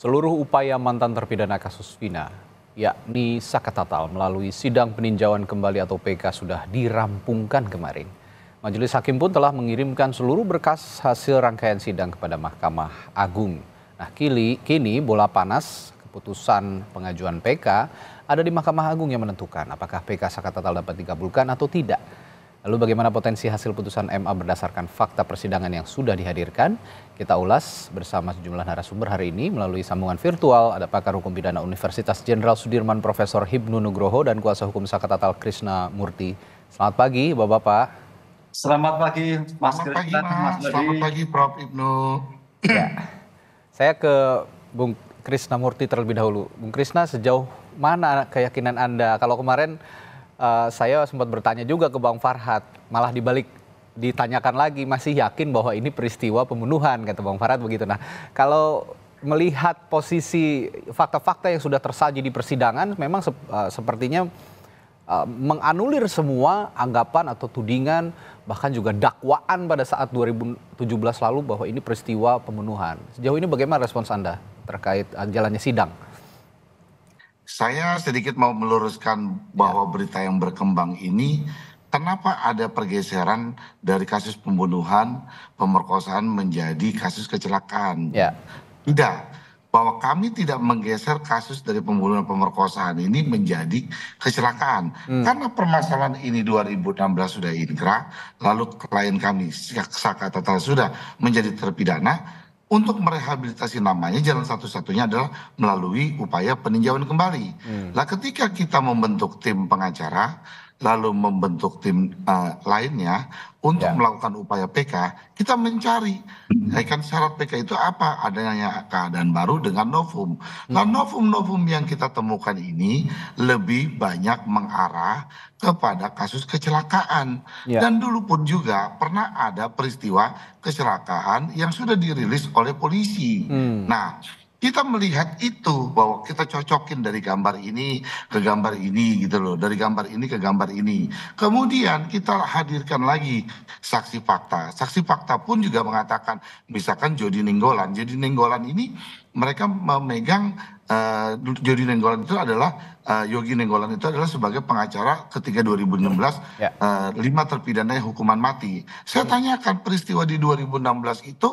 seluruh upaya mantan terpidana kasus Vina, yakni Saka Tatal melalui sidang peninjauan kembali atau PK sudah dirampungkan kemarin. Majelis Hakim pun telah mengirimkan seluruh berkas hasil rangkaian sidang kepada Mahkamah Agung. Nah, kini, kini bola panas keputusan pengajuan PK ada di Mahkamah Agung yang menentukan apakah PK Saka Tatal dapat dikabulkan atau tidak. Lalu bagaimana potensi hasil putusan MA berdasarkan fakta persidangan yang sudah dihadirkan? Kita ulas bersama sejumlah narasumber hari ini melalui sambungan virtual. Ada pakar hukum pidana Universitas Jenderal Sudirman Profesor Hibnu Nugroho dan kuasa hukum Sakatatal Krishna Murti. Selamat pagi Bapak-Bapak. Selamat pagi Mas Selamat pagi, Selamat pagi Prof. Ibnu. Ya. Saya ke Bung Krishna Murti terlebih dahulu. Bung Krishna sejauh mana keyakinan Anda kalau kemarin Eh, saya sempat bertanya juga ke Bang Farhad, malah dibalik ditanyakan lagi masih yakin bahwa ini peristiwa pembunuhan kata Bang Farhad begitu. Nah, kalau melihat posisi fakta-fakta yang sudah tersaji di persidangan memang se uh, eh, sepertinya uh, menganulir semua anggapan atau tudingan bahkan juga dakwaan pada saat 2017 lalu bahwa ini peristiwa pembunuhan. Sejauh ini bagaimana respons Anda terkait uh, jalannya sidang? saya sedikit mau meluruskan bahwa ya. berita yang berkembang ini kenapa ada pergeseran dari kasus pembunuhan, pemerkosaan menjadi kasus kecelakaan? Ya. Tidak bahwa kami tidak menggeser kasus dari pembunuhan pemerkosaan ini menjadi kecelakaan. Hmm. Karena permasalahan ini 2016 sudah inkrah, lalu klien kami Saka Total sudah menjadi terpidana, untuk merehabilitasi namanya jalan satu-satunya adalah melalui upaya peninjauan kembali. Nah, ketika kita membentuk tim pengacara lalu membentuk tim uh, lainnya untuk ya. melakukan upaya PK, kita mencari hmm. nah, kan syarat PK itu apa? Adanya keadaan baru dengan novum. Nah, hmm. novum-novum yang kita temukan ini lebih banyak mengarah kepada kasus kecelakaan. Ya. Dan dulu pun juga pernah ada peristiwa kecelakaan yang sudah dirilis oleh polisi. Hmm. Nah, kita melihat itu bahwa kita cocokin dari gambar ini ke gambar ini gitu loh, dari gambar ini ke gambar ini. Kemudian kita hadirkan lagi saksi fakta. Saksi fakta pun juga mengatakan misalkan Jody Ninggolan. Jody Ninggolan ini mereka memegang uh, Jody Nenggolan itu adalah uh, Yogi Nenggolan itu adalah sebagai pengacara ketika 2016 yeah. uh, lima terpidana hukuman mati. Saya tanyakan peristiwa di 2016 itu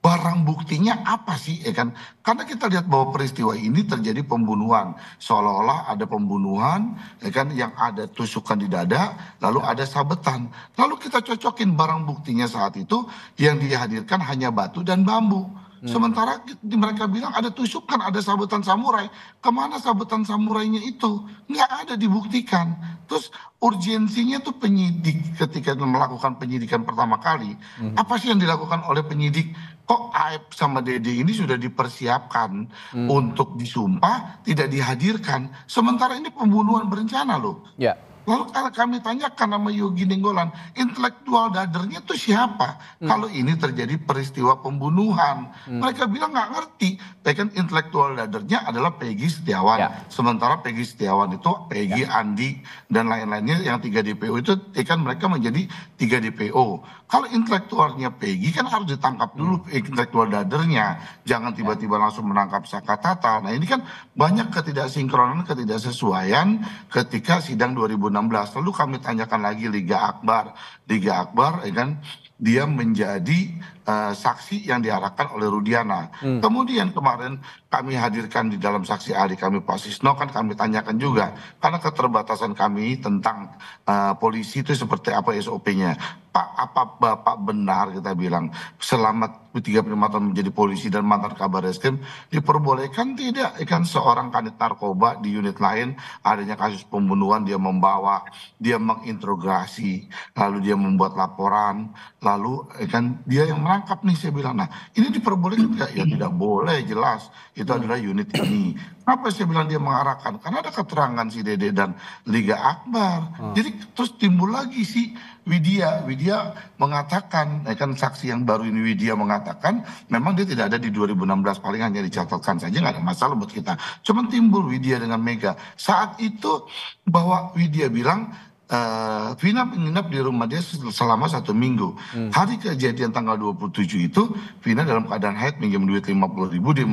barang buktinya apa sih ya kan karena kita lihat bahwa peristiwa ini terjadi pembunuhan seolah-olah ada pembunuhan ya kan yang ada tusukan di dada lalu ya. ada sabetan lalu kita cocokin barang buktinya saat itu yang dihadirkan hanya batu dan bambu hmm. Sementara mereka bilang ada tusukan, ada sabetan samurai. Kemana sabetan samurainya itu? Nggak ada dibuktikan. Terus urgensinya tuh penyidik ketika melakukan penyidikan pertama kali. Hmm. Apa sih yang dilakukan oleh penyidik kok Aib sama Dede ini sudah dipersiapkan hmm. untuk disumpah tidak dihadirkan sementara ini pembunuhan berencana loh ya. lalu kalau kami tanyakan nama Yogi Nenggolan intelektual dadernya itu siapa hmm. kalau ini terjadi peristiwa pembunuhan hmm. mereka bilang nggak ngerti kan intelektual dadernya adalah Peggy Setiawan ya. sementara Peggy Setiawan itu Peggy ya. Andi dan lain-lainnya yang tiga DPO itu eh, kan mereka menjadi tiga DPO kalau intelektualnya Peggy kan harus ditangkap dulu hmm. intelektual dadernya, jangan ya. tiba-tiba langsung menangkap kata-tata. Nah ini kan banyak ketidaksinkronan, ketidaksesuaian ketika sidang 2016. Lalu kami tanyakan lagi Liga Akbar, Liga Akbar, ya kan dia menjadi Eh, saksi yang diarahkan oleh Rudiana. Hmm. Kemudian kemarin kami hadirkan di dalam saksi ahli kami Pak Sisno kan kami tanyakan juga karena keterbatasan kami tentang uh, polisi itu seperti apa SOP-nya. Pak apa Bapak benar kita bilang selama 35 tahun menjadi polisi dan mantan kabar reskrim diperbolehkan tidak ikan ya seorang kanit narkoba di unit lain adanya kasus pembunuhan dia membawa dia menginterogasi lalu dia membuat laporan lalu ikan ya dia yang merang tangkap nih saya bilang. Nah ini diperbolehkan tidak? Ya iya. tidak boleh jelas. Itu adalah unit ini. Kenapa saya bilang dia mengarahkan? Karena ada keterangan si Dede dan Liga Akbar. Hmm. Jadi terus timbul lagi si Widya. Widya mengatakan, ya kan saksi yang baru ini Widya mengatakan, memang dia tidak ada di 2016 paling hanya dicatatkan saja nggak ada masalah buat kita. Cuman timbul Widya dengan Mega. Saat itu bahwa Widya bilang Eh, Vina menginap di rumah dia selama satu minggu. Hmm. Hari kejadian tanggal 27 itu Vina dalam keadaan haid minjem duit 50 ribu dia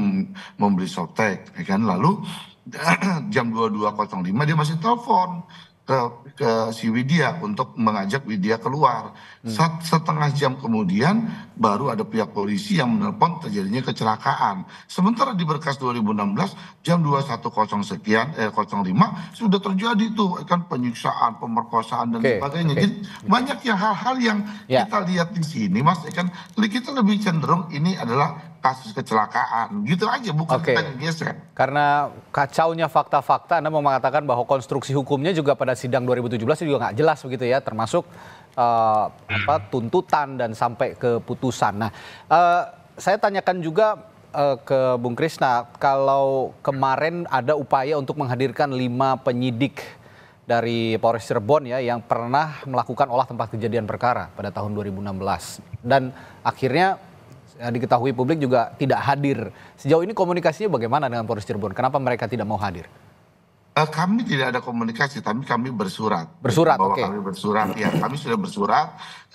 membeli softtek, ya kan? Lalu jam 22.05 dia masih telepon ke, ke si Widya untuk mengajak Widya keluar. Hmm. Setengah jam kemudian baru ada pihak polisi yang menelpon terjadinya kecelakaan. Sementara di berkas 2016 jam 21.00 sekian eh 05 sudah terjadi tuh kan penyiksaan, pemerkosaan dan okay. sebagainya. Okay. Jadi okay. banyak yang hal-hal yang yeah. kita lihat di sini Mas ya kan kita lebih cenderung ini adalah kasus kecelakaan gitu aja bukan okay. kita geser karena kacaunya fakta-fakta Anda mau mengatakan bahwa konstruksi hukumnya juga pada sidang 2017 juga nggak jelas begitu ya termasuk uh, apa tuntutan dan sampai keputusan. nah uh, saya tanyakan juga eh, ke Bung Krisna kalau kemarin ada upaya untuk menghadirkan lima penyidik dari Polres Cirebon ya yang pernah melakukan olah tempat kejadian perkara pada tahun 2016 dan akhirnya Eh, diketahui publik juga tidak hadir. Sejauh ini komunikasinya bagaimana dengan Polres Cirebon? Kenapa mereka tidak mau hadir? Eh, kami tidak ada komunikasi, tapi kami bersurat. Bersurat, bahwa okay. kami bersurat. Ya, kami sudah bersurat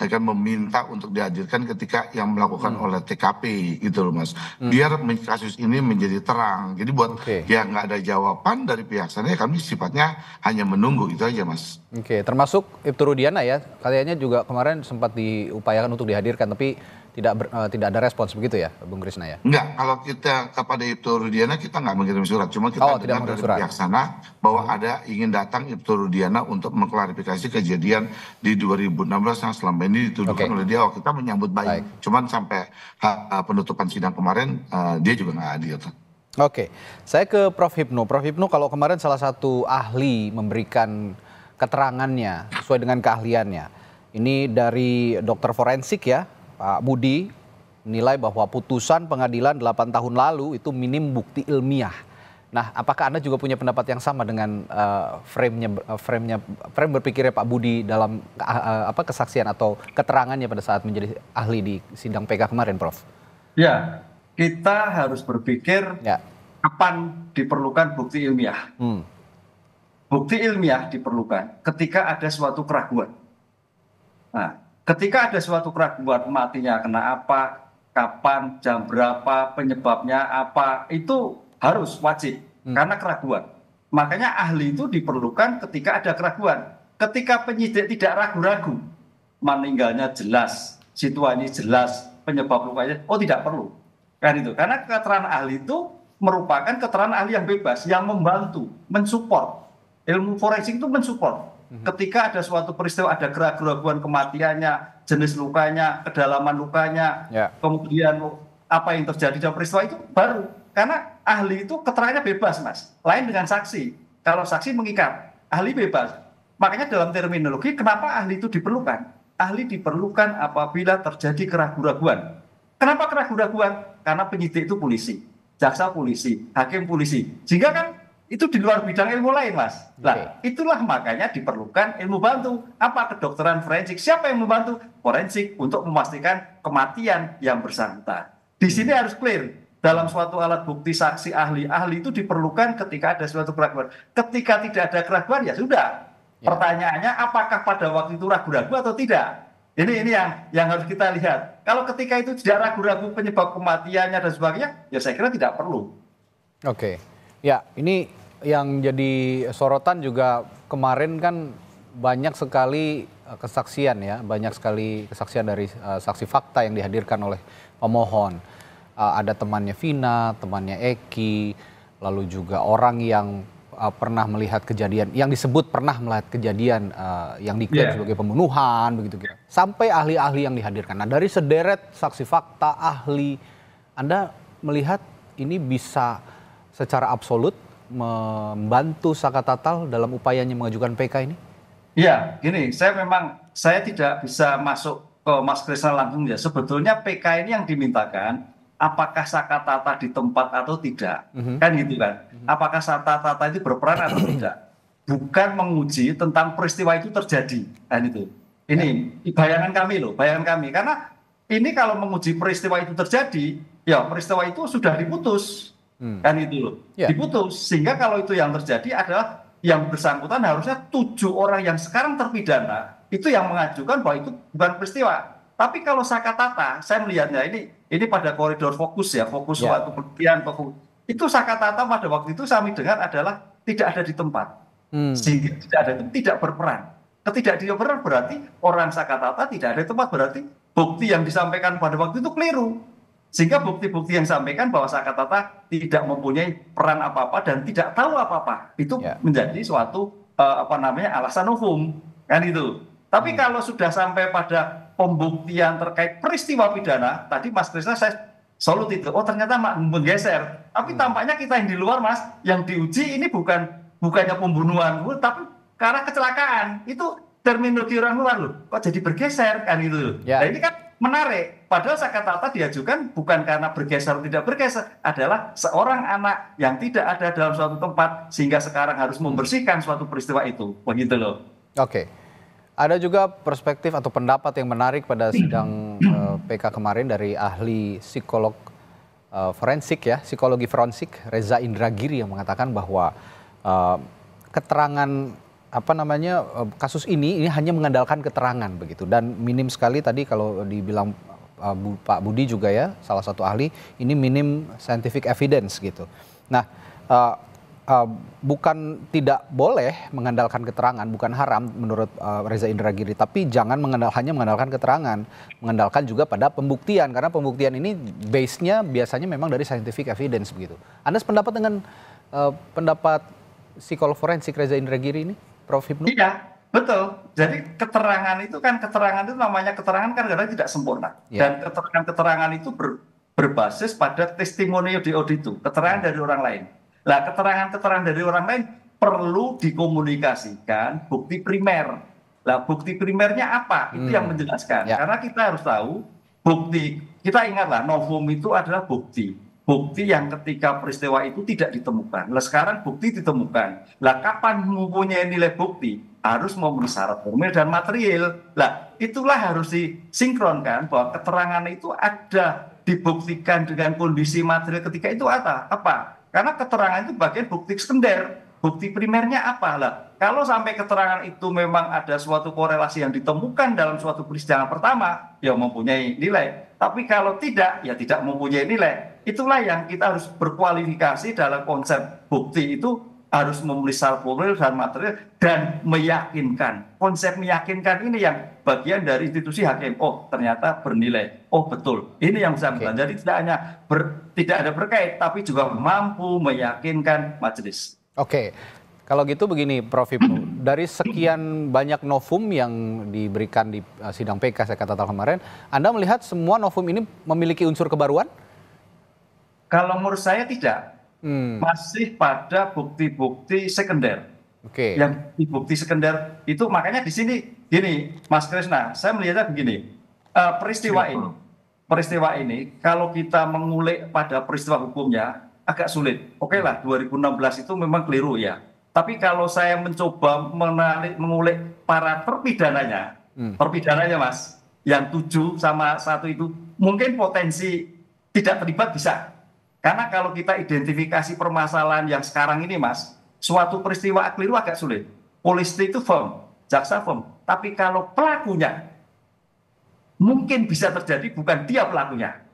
akan meminta untuk dihadirkan ketika yang melakukan hmm. oleh TKP gitu loh mas. Hmm. Biar kasus ini menjadi terang. Jadi buat okay. yang nggak ada jawaban dari pihak sana, ya kami sifatnya hanya menunggu itu aja mas. Oke, okay. termasuk Ibtu Rudiana ya, katanya juga kemarin sempat diupayakan untuk dihadirkan, tapi tidak ber, uh, tidak ada respons begitu ya, Bung Krisna ya? Enggak, kalau kita kepada Ibtu Rudiana kita nggak mengirim surat, cuma kita oh, tidak dari surat. pihak sana bahwa hmm. ada ingin datang Ibtu Rudiana untuk mengklarifikasi kejadian di 2016 yang selama ini dituduhkan okay. oleh dia. Oh, kita menyambut baik. baik. Cuman sampai uh, penutupan sidang kemarin uh, dia juga nggak hadir. Oke, saya ke Prof Hipno. Prof Hipno, kalau kemarin salah satu ahli memberikan keterangannya sesuai dengan keahliannya. Ini dari dokter forensik ya, Pak Budi menilai bahwa putusan pengadilan 8 tahun lalu itu minim bukti ilmiah. Nah, apakah Anda juga punya pendapat yang sama dengan uh, frame-nya eh, frame-nya frame berpikirnya Pak Budi dalam uh, apa kesaksian atau keterangannya pada saat menjadi ahli di sidang PK kemarin, Prof? Ya, kita harus berpikir ya. kapan diperlukan bukti ilmiah. Hmm. Bukti ilmiah diperlukan ketika ada suatu keraguan. Nah, ketika ada suatu keraguan matinya kena apa, kapan, jam berapa, penyebabnya apa, itu harus wajib hmm. karena keraguan. Makanya ahli itu diperlukan ketika ada keraguan. Ketika penyidik tidak ragu-ragu, meninggalnya jelas, situasi jelas, penyebab lukanya, oh tidak perlu. Kan itu. Karena keterangan ahli itu merupakan keterangan ahli yang bebas, yang membantu, mensupport. Ilmu forensik itu mensupport Mhm. ketika ada suatu peristiwa ada keraguan keraguan kematiannya jenis lukanya kedalaman lukanya yeah. kemudian apa yang terjadi dalam peristiwa itu baru karena ahli itu keterangannya bebas mas lain dengan saksi kalau saksi mengikat ahli bebas makanya dalam terminologi kenapa ahli itu diperlukan ahli diperlukan apabila terjadi keraguan keraguan kenapa keraguan keraguan karena penyidik itu polisi jaksa polisi hakim polisi sehingga kan itu di luar bidang ilmu lain, Mas. Nah, itulah makanya diperlukan ilmu bantu. Apa kedokteran forensik? Siapa yang membantu? Forensik untuk memastikan kematian yang bersangkutan. Di hmm. sini harus clear. Dalam suatu alat bukti saksi ahli, ahli itu diperlukan ketika ada suatu keraguan. Ketika tidak ada keraguan ya sudah. Ya. Pertanyaannya apakah pada waktu itu ragu-ragu atau tidak? Ini ini yang yang harus kita lihat. Kalau ketika itu tidak ragu-ragu penyebab kematiannya dan sebagainya, ya saya kira tidak perlu. Oke. Okay. Ya, ini yang jadi sorotan juga kemarin kan banyak sekali eh, kesaksian ya, banyak sekali kesaksian dari uh, saksi fakta yang dihadirkan oleh pemohon. Uh, ada temannya Vina, temannya Eki, lalu juga orang yang uh, pernah melihat kejadian, yang disebut pernah melihat kejadian uh, yang diklaim yeah. sebagai pembunuhan, begitu kira. Sampai ahli-ahli yang dihadirkan. Nah dari sederet saksi fakta, ahli, Anda melihat ini bisa secara absolut membantu Saka Tatal dalam upayanya mengajukan PK ini? Ya, gini, saya memang saya tidak bisa masuk ke Mas Krisna langsung ya. Sebetulnya PK ini yang dimintakan apakah Saka Tata di tempat atau tidak, mm-hmm. kan gitu kan? Mhm. Apakah Saka Tata itu berperan atau mhm. tidak? Bukan menguji tentang peristiwa itu terjadi, kan itu. Ini ya. bayangan kami loh, bayangan kami. Karena ini kalau menguji peristiwa itu terjadi, ya peristiwa itu sudah diputus Hmm. kan itu loh yeah. diputus sehingga kalau itu yang terjadi adalah yang bersangkutan harusnya tujuh orang yang sekarang terpidana itu yang mengajukan bahwa itu bukan peristiwa tapi kalau saya saya melihatnya ini ini pada koridor fokus ya fokus yeah. waktu penelitian fokus itu sakatata pada waktu itu kami dengar adalah tidak ada di tempat hmm. sehingga tidak ada itu tidak berperan ketidak dia berperan berarti orang sakatata tidak ada di tempat berarti bukti yang disampaikan pada waktu itu keliru sehingga bukti-bukti yang sampaikan bahwa Sakatata tidak mempunyai peran apa-apa dan tidak tahu apa-apa itu ya. menjadi suatu uh, apa namanya alasan hukum kan itu. Tapi hmm. kalau sudah sampai pada pembuktian terkait peristiwa pidana, tadi Mas Krisna saya solut itu, oh ternyata menggeser. Tapi hmm. tampaknya kita yang di luar Mas, yang diuji ini bukan bukannya pembunuhan, tapi karena kecelakaan. Itu terminologi orang luar loh. Kok jadi bergeser kan itu. ya. Nah ini kan menarik. Padahal Sakatata diajukan bukan karena bergeser tidak bergeser, adalah seorang anak yang tidak ada dalam suatu tempat sehingga sekarang harus membersihkan suatu peristiwa itu. Begitu oh, loh. Oke. Ada juga perspektif atau pendapat yang menarik pada sidang eh, PK kemarin dari ahli psikolog uh, forensik ya, psikologi forensik Reza Indragiri yang mengatakan bahwa uh, keterangan apa namanya eh, kasus ini ini hanya mengandalkan keterangan begitu dan minim sekali tadi kalau dibilang uh, Pak Budi juga ya salah satu ahli ini minim scientific evidence gitu. Nah uh, uh, bukan tidak boleh mengandalkan keterangan bukan haram menurut uh, Reza Indragiri tapi jangan mengandalkan hanya mengandalkan keterangan mengandalkan juga pada pembuktian karena pembuktian ini base nya biasanya memang dari scientific evidence begitu. Anda sependapat dengan uh, pendapat psikolog forensik Reza Indragiri ini? Prof Hipnu? Iya, betul. Jadi keterangan itu kan keterangan itu namanya keterangan kan karena tidak sempurna. Ya. Dan keterangan-keterangan itu ber, berbasis pada testimoni di auditu, keterangan ya. dari orang lain. Nah, keterangan-keterangan dari orang lain perlu dikomunikasikan bukti primer. Lah bukti primernya apa? Itu hmm. yang menjelaskan. Ya. Karena kita harus tahu bukti. Kita ingatlah novum itu adalah bukti bukti yang ketika peristiwa itu tidak ditemukan. Nah, sekarang bukti ditemukan. Lah kapan mempunyai nilai bukti? Harus memenuhi syarat formil dan material. Lah itulah harus disinkronkan bahwa keterangan itu ada dibuktikan dengan kondisi material ketika itu ada. Apa? Karena keterangan itu bagian bukti sekunder. Bukti primernya apa? Lah kalau sampai keterangan itu memang ada suatu korelasi yang ditemukan dalam suatu persidangan pertama, ya mempunyai nilai. Tapi kalau tidak, ya tidak mempunyai nilai. Itulah yang kita harus berkualifikasi dalam konsep bukti itu harus memenuhi formulir dan material dan meyakinkan. Konsep meyakinkan ini yang bagian dari institusi hakim. Oh, ternyata bernilai. Oh, betul. Ini yang saya okay. Jadi tidak hanya ber, tidak ada berkait, tapi juga mampu meyakinkan majelis. Oke. Okay. Kalau gitu begini Prof. Hipnu, dari sekian banyak novum yang diberikan di eh, sidang PK saya katakan kemarin, Anda melihat semua novum ini memiliki unsur kebaruan? Kalau menurut saya tidak. Hmm. Masih pada bukti-bukti sekunder. Oke. Okay. Yang bukti sekunder itu makanya di sini gini, Mas Krisna, saya melihatnya begini. Uh, peristiwa ini, peristiwa ini kalau kita mengulik pada peristiwa hukumnya agak sulit. Oke okay lah, 2016 itu memang keliru ya tapi kalau saya mencoba menarik mengulik para terpidananya, hmm. terpidananya Mas, yang tujuh sama satu itu mungkin potensi tidak terlibat bisa. Karena kalau kita identifikasi permasalahan yang sekarang ini Mas, suatu peristiwa keliru agak sulit. Polisi itu firm, jaksa firm. Tapi kalau pelakunya mungkin bisa terjadi bukan dia pelakunya.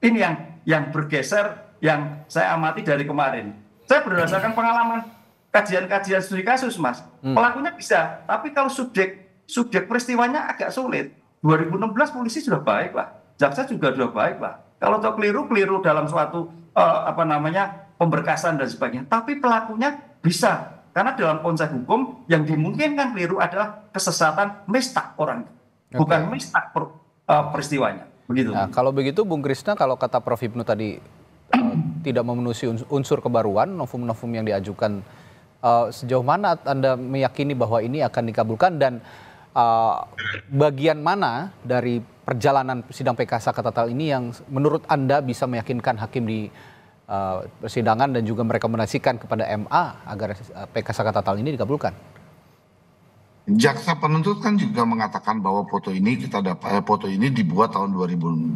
Ini yang yang bergeser yang saya amati dari kemarin. Saya berdasarkan pengalaman kajian-kajian studi kasus, Mas. Hmm. Pelakunya bisa, tapi kalau subjek subjek peristiwanya agak sulit. 2016 polisi sudah baik lah, jaksa juga sudah baik lah. Kalau toh keliru keliru dalam suatu uh, apa namanya pemberkasan dan sebagainya, tapi pelakunya bisa karena dalam konsep hukum yang dimungkinkan keliru adalah kesesatan mistak orang, okay. bukan mistak per, uh, peristiwanya. Begitu. Nah, kalau begitu, Bung Krisna, kalau kata Prof Hipnu tadi eh, tidak memenuhi unsur kebaruan, novum-novum yang diajukan uh, sejauh mana Anda meyakini bahwa ini akan dikabulkan dan uh, bagian mana dari perjalanan sidang PK Tatal ini yang menurut Anda bisa meyakinkan hakim di uh, persidangan dan juga merekomendasikan kepada MA agar PK Saka Tatal ini dikabulkan? Jaksa penuntut kan juga mengatakan bahwa foto ini kita dapat foto ini dibuat tahun 2016.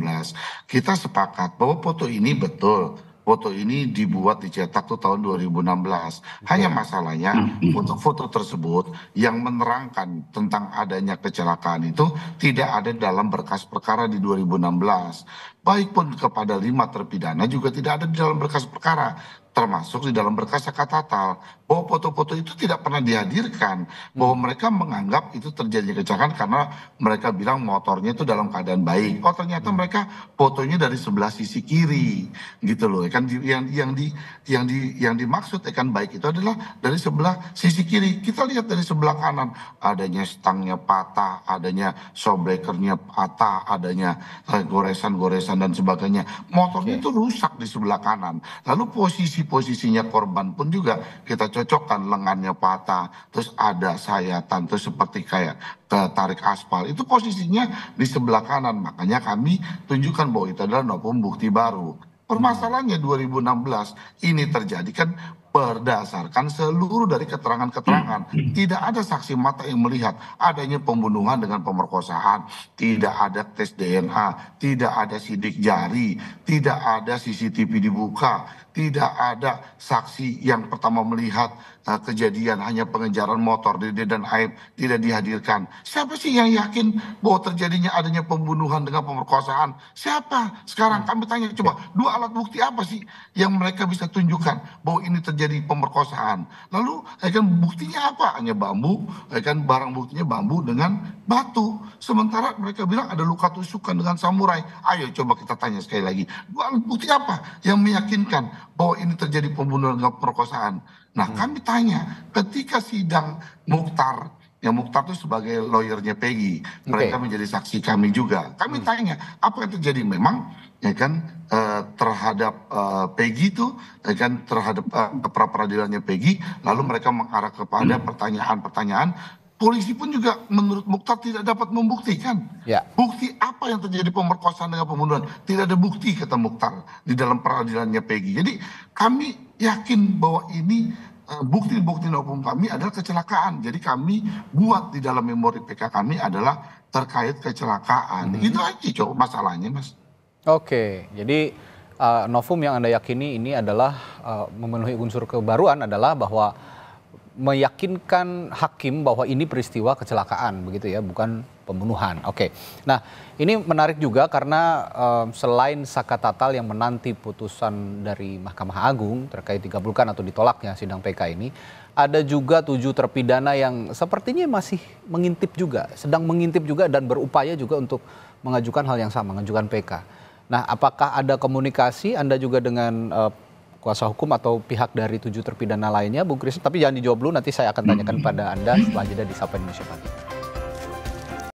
Kita sepakat bahwa foto ini betul foto ini dibuat dicetak tuh tahun 2016. Hanya iya. masalahnya untuk hmm, hmm. foto tersebut yang menerangkan tentang adanya kecelakaan itu tidak ada dalam berkas perkara di 2016. Baik pun kepada lima terpidana juga tidak ada di dalam berkas perkara termasuk di dalam berkas katatal bahwa foto-foto itu tidak pernah dihadirkan bahwa hmm. mereka menganggap itu terjadi kecelakaan karena mereka bilang motornya itu dalam keadaan baik oh ternyata hmm. mereka fotonya dari sebelah sisi kiri hmm. gitu loh kan yang yang di yang di yang dimaksud ya kan baik itu adalah dari sebelah sisi kiri kita lihat dari sebelah kanan adanya stangnya patah adanya showbreakernya patah adanya eh, goresan-goresan dan sebagainya motornya itu rusak di sebelah kanan lalu posisi posisinya korban pun juga kita cocokkan lengannya patah, terus ada sayatan, terus seperti kayak ketarik aspal. Itu posisinya di sebelah kanan, makanya kami tunjukkan bahwa itu adalah novum bukti baru. Permasalahannya 2016 ini terjadi kan berdasarkan seluruh dari keterangan-keterangan. Tidak ada saksi mata yang melihat adanya pembunuhan dengan pemerkosaan, tidak ada tes DNA, tidak ada sidik jari, tidak ada CCTV dibuka, tidak ada saksi yang pertama melihat uh, kejadian hanya pengejaran motor Dede dan Aib tidak dihadirkan. Siapa sih yang yakin bahwa terjadinya adanya pembunuhan dengan pemerkosaan? Siapa? Sekarang hmm. kami tanya coba, dua alat bukti apa sih yang mereka bisa tunjukkan bahwa ini terjadi pemerkosaan? Lalu eh, kan buktinya apa? Hanya bambu, eh, kan barang buktinya bambu dengan batu. Sementara mereka bilang ada luka tusukan dengan samurai. Ayo coba kita tanya sekali lagi. Dua alat bukti apa yang meyakinkan bahwa ini terjadi pembunuhan dan perkosaan. Nah hmm. kami tanya ketika sidang Mukhtar, yang Mukhtar itu sebagai lawyernya Peggy, mereka menjadi saksi kami juga. Kami hmm. tanya apa yang terjadi memang ya kan eh, terhadap eh, Peggy itu ya kan terhadap eh, pra peradilannya Peggy lalu mereka mengarah kepada hmm. pertanyaan-pertanyaan polisi pun juga menurut Mukhtar tidak dapat membuktikan. Ya. Bukti apa yang terjadi pemerkosaan dengan pembunuhan? Tidak ada bukti kata Mukhtar di dalam peradilannya Peggy. Jadi kami yakin bahwa ini eh, bukti-bukti uh, hukum kami adalah kecelakaan. Jadi kami buat di dalam memori PK kami adalah terkait kecelakaan. Hmm. Itu aja cok masalahnya mas. Oke, jadi uh, novum yang anda yakini ini adalah uh, memenuhi unsur kebaruan adalah bahwa meyakinkan hakim bahwa ini peristiwa kecelakaan begitu ya, bukan pembunuhan. Oke. Nah, ini menarik juga karena um, selain Saka Tatal yang menanti putusan dari Mahkamah Agung terkait dikabulkan atau ditolaknya sidang PK ini, ada juga tujuh terpidana yang sepertinya masih mengintip juga, sedang mengintip juga dan berupaya juga untuk mengajukan hal yang sama, mengajukan PK. Nah, apakah ada komunikasi Anda juga dengan uh, kuasa hukum atau pihak dari tujuh terpidana lainnya, Bung Kris. Tapi jangan dijawab dulu, nanti saya akan tanyakan hmm. pada Anda setelah jeda di Sapa Indonesia Pagi.